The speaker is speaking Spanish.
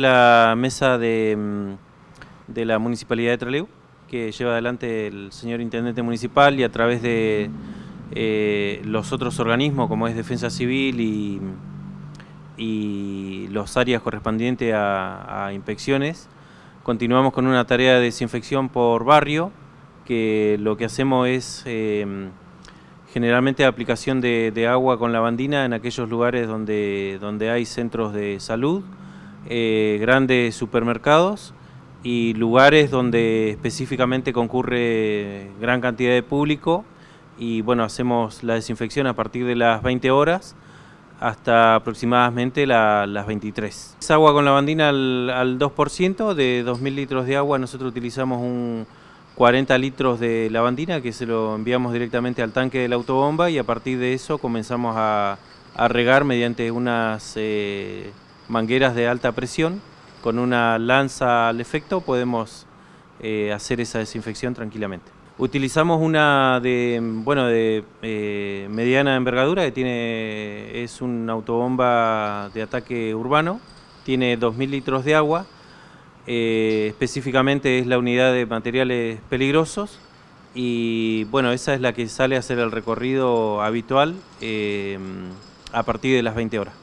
La mesa mm, de, la Municipalidad de Traleu que lleva adelante el señor Intendente Municipal y a través de eh, los otros organismos como es Defensa Civil y, los áreas correspondientes a, inspecciones. Continuamos con una tarea de desinfección por barrio, que lo que hacemos es eh, generalmente aplicación de, agua con lavandina en aquellos lugares donde, donde hay centros de salud eh, grandes supermercados y lugares donde específicamente concurre gran cantidad de público y bueno, hacemos la desinfección a partir de las 20 horas hasta aproximadamente las 23. Es agua con lavandina al, al 2%, de 2.000 litros de agua nosotros utilizamos un 40 litros de lavandina que se lo enviamos directamente al tanque de la autobomba y a partir de eso comenzamos a, regar mediante unas... Eh, mangueras de alta presión. Con una lanza al efecto podemos eh, hacer esa desinfección tranquilamente. Utilizamos una de, bueno, de eh, mediana envergadura que tiene, es una autobomba de ataque urbano, tiene 2.000 litros de agua, eh, específicamente es la unidad de materiales peligrosos y bueno, esa es la que sale a hacer el recorrido habitual a partir de las 20 horas.